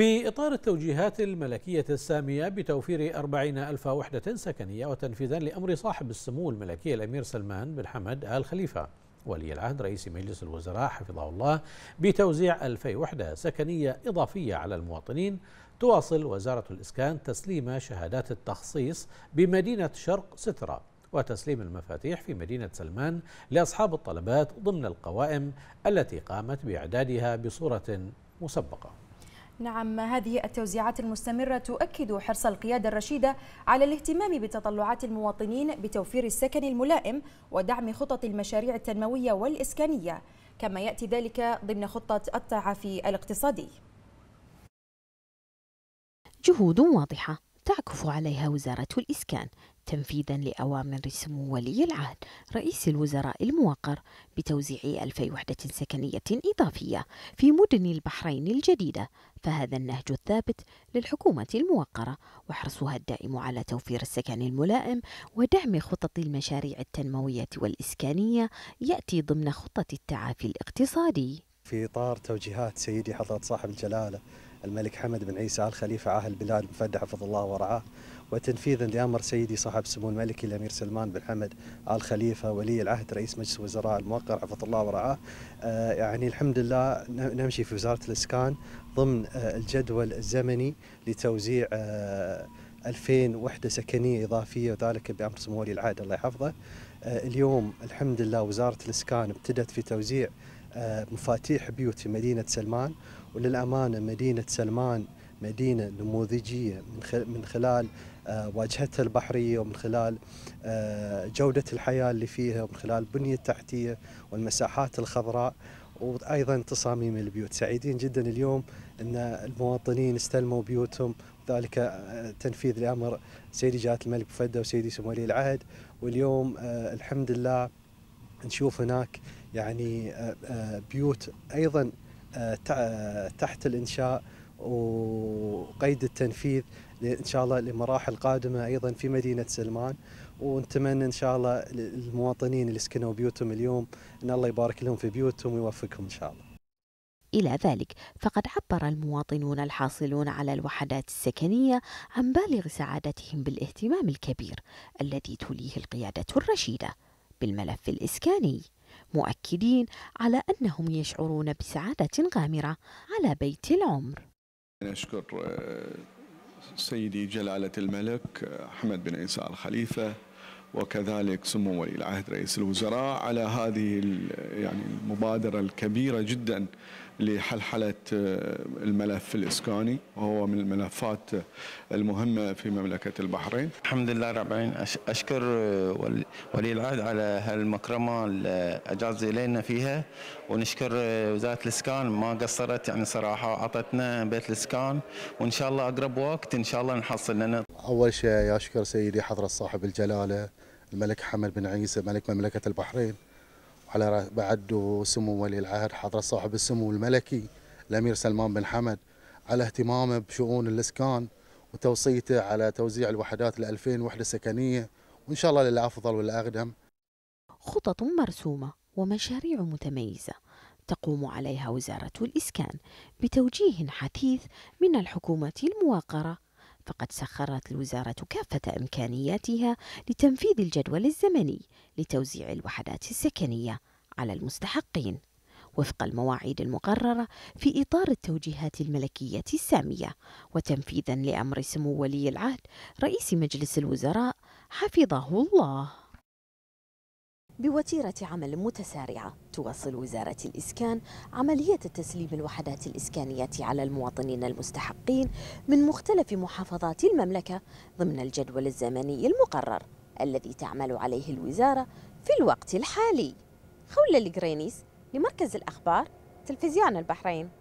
في إطار التوجيهات الملكية السامية بتوفير أربعين ألف وحدة سكنية وتنفيذا لأمر صاحب السمو الملكي الأمير سلمان بن حمد آل خليفة ولي العهد رئيس مجلس الوزراء حفظه الله بتوزيع ألفي وحدة سكنية إضافية على المواطنين تواصل وزارة الإسكان تسليم شهادات التخصيص بمدينة شرق سترة وتسليم المفاتيح في مدينة سلمان لأصحاب الطلبات ضمن القوائم التي قامت بإعدادها بصورة مسبقة نعم هذه التوزيعات المستمرة تؤكد حرص القيادة الرشيدة على الاهتمام بتطلعات المواطنين بتوفير السكن الملائم ودعم خطط المشاريع التنموية والإسكانية كما يأتي ذلك ضمن خطة التعافي الاقتصادي جهود واضحة تعكف عليها وزارة الإسكان تنفيذا لأوامر سمو ولي العهد رئيس الوزراء الموقر بتوزيع ألف وحدة سكنية إضافية في مدن البحرين الجديدة فهذا النهج الثابت للحكومة الموقرة وحرصها الدائم على توفير السكن الملائم ودعم خطط المشاريع التنموية والإسكانية يأتي ضمن خطة التعافي الاقتصادي في إطار توجيهات سيدي حضرة صاحب الجلالة الملك حمد بن عيسى آل خليفة عاهل البلاد المفدى حفظ الله ورعاه وتنفيذا لأمر سيدي صاحب السمو الملكي الأمير سلمان بن حمد آل خليفة ولي العهد رئيس مجلس الوزراء الموقر حفظ الله ورعاه آه يعني الحمد لله نمشي في وزارة الإسكان ضمن آه الجدول الزمني لتوزيع آه 2000 وحدة سكنية إضافية وذلك بأمر سمو ولي العهد الله يحفظه آه، اليوم الحمد لله وزارة الإسكان ابتدت في توزيع آه، مفاتيح بيوت في مدينة سلمان وللأمانة مدينة سلمان مدينة نموذجية من خلال آه، واجهتها البحرية ومن خلال آه، جودة الحياة اللي فيها ومن خلال البنية التحتية والمساحات الخضراء وايضا تصاميم البيوت سعيدين جدا اليوم ان المواطنين استلموا بيوتهم ذلك تنفيذ لامر سيدي جلاله الملك فده وسيدي سمو ولي العهد واليوم الحمد لله نشوف هناك يعني آه، آه، بيوت ايضا آه، تحت الانشاء وقيد التنفيذ ان شاء الله لمراحل قادمه ايضا في مدينه سلمان ونتمنى ان شاء الله للمواطنين اللي سكنوا بيوتهم اليوم ان الله يبارك لهم في بيوتهم ويوفقهم ان شاء الله. إلى ذلك فقد عبر المواطنون الحاصلون على الوحدات السكنية عن بالغ سعادتهم بالاهتمام الكبير الذي توليه القيادة الرشيدة بالملف الإسكاني مؤكدين على أنهم يشعرون بسعادة غامرة على بيت العمر نشكر آه، سيدي جلالة الملك آه، أحمد بن عيسى الخليفة وكذلك سمو ولي العهد رئيس الوزراء على هذه يعني المبادرة الكبيرة جدا لحلحلة آه، الملف الإسكاني وهو من الملفات المهمة في مملكة البحرين الحمد لله رب العالمين أشكر ولي العهد على هالمكرمة اللي أجاز إلينا فيها ونشكر وزارة الإسكان ما قصرت يعني صراحة أعطتنا بيت الإسكان وإن شاء الله أقرب وقت إن شاء الله نحصل لنا أول شيء أشكر سيدي حضرة صاحب الجلالة الملك حمد بن عيسى ملك مملكة البحرين وعلى بعده سمو ولي العهد حضرة صاحب السمو الملكي الأمير سلمان بن حمد على اهتمامه بشؤون الإسكان وتوصيته على توزيع الوحدات ال 2000 وحدة سكنية وإن شاء الله للأفضل والأقدم خطط مرسومة ومشاريع متميزة تقوم عليها وزارة الإسكان بتوجيه حثيث من الحكومة الموقرة فقد سخرت الوزارة كافة إمكانياتها لتنفيذ الجدول الزمني لتوزيع الوحدات السكنية على المستحقين وفق المواعيد المقررة في إطار التوجيهات الملكية السامية وتنفيذا لأمر سمو ولي العهد رئيس مجلس الوزراء حفظه الله بوتيرة عمل متسارعة تواصل وزارة الإسكان عملية تسليم الوحدات الإسكانية على المواطنين المستحقين من مختلف محافظات المملكة ضمن الجدول الزمني المقرر الذي تعمل عليه الوزارة في الوقت الحالي خولة القرينيس لمركز الأخبار تلفزيون البحرين